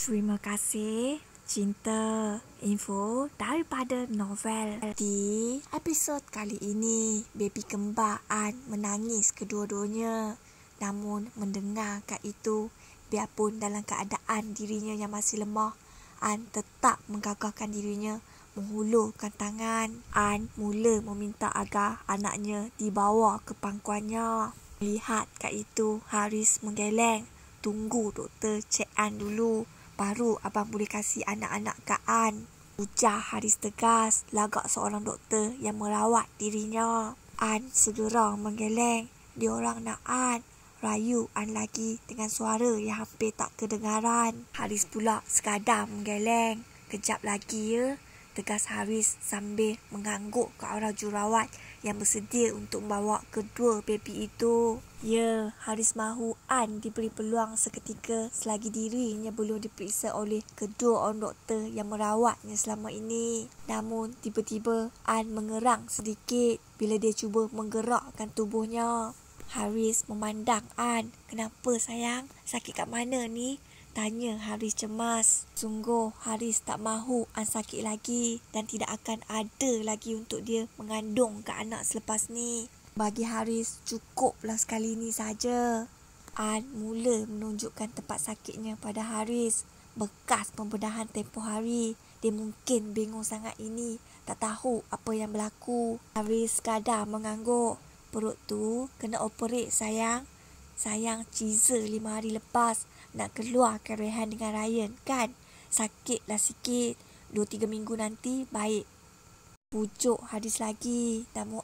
Terima kasih cinta info daripada novel di episod kali ini baby kembaan menangis kedua-duanya namun mendengar kat itu biarpun dalam keadaan dirinya yang masih lemah An tetap menggagahkan dirinya menghulurkan tangan An mula meminta agar anaknya dibawa ke pangkuannya lihat kat itu Haris menggeleng tunggu doktor cek An dulu Baru abang boleh kasih anak-anak ke An. Ujah Haris tegas lagak seorang doktor yang merawat dirinya. An segera menggeleng. Diorang nak An. Rayu An lagi dengan suara yang hampir tak kedengaran. Haris pula sekadar menggeleng. Kejap lagi ya tegas Haris sambil mengangguk ke arah jurawat yang bersedia untuk membawa kedua baby itu. Ya, Haris mahu An diberi peluang seketika selagi dirinya belum diperiksa oleh kedua orang doktor yang merawatnya selama ini. Namun, tiba-tiba An mengerang sedikit bila dia cuba menggerakkan tubuhnya. Haris memandang An. Kenapa sayang? Sakit kat mana ni? Tanya Haris cemas. Sungguh Haris tak mahu An sakit lagi dan tidak akan ada lagi untuk dia mengandung ke anak selepas ni. Bagi Haris cukuplah sekali ni saja. An mula menunjukkan tempat sakitnya pada Haris. Bekas pembedahan tempoh hari. Dia mungkin bingung sangat ini. Tak tahu apa yang berlaku. Haris kadang mengangguk. Perut tu kena operate sayang. Sayang cheese lima hari lepas nak keluarkan Rehan dengan Ryan kan? sakit lah sikit. Dua tiga minggu nanti baik. pucuk Hadis lagi. Namun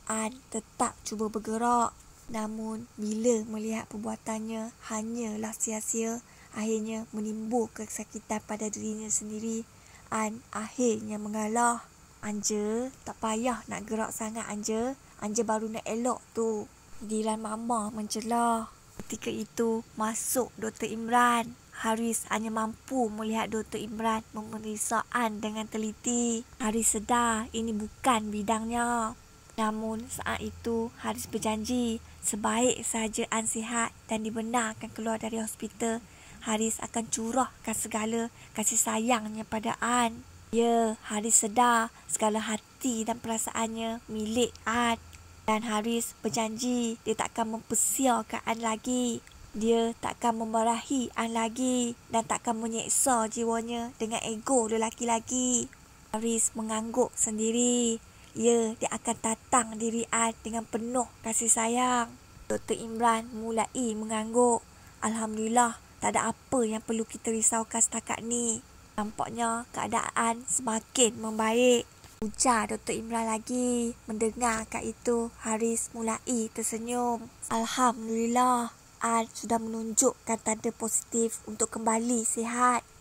tetap cuba bergerak. Namun bila melihat perbuatannya hanyalah sia-sia. Akhirnya menimbul kesakitan pada dirinya sendiri. An akhirnya mengalah. anje tak payah nak gerak sangat anje anje baru nak elok tu. dilan Mama mencelah ketika itu masuk Dr. Imran. Haris hanya mampu melihat Dr. Imran memenuhi soalan dengan teliti. Haris sedar ini bukan bidangnya. Namun saat itu Haris berjanji sebaik sahaja An sihat dan dibenarkan keluar dari hospital, Haris akan curahkan segala kasih sayangnya pada An. Ya, Haris sedar segala hati dan perasaannya milik An. Dan Haris berjanji dia takkan mempersiakan An lagi. Dia takkan memarahi An lagi dan takkan menyeksa jiwanya dengan ego lelaki lagi. Haris mengangguk sendiri. Ya, dia akan tatang diri An dengan penuh kasih sayang. Dr. Imran mulai mengangguk. Alhamdulillah, tak ada apa yang perlu kita risaukan setakat ni. Nampaknya keadaan semakin membaik. Ujar Dr. Imran lagi mendengar kat itu Haris mulai tersenyum. Alhamdulillah, Al sudah menunjukkan tanda positif untuk kembali sihat.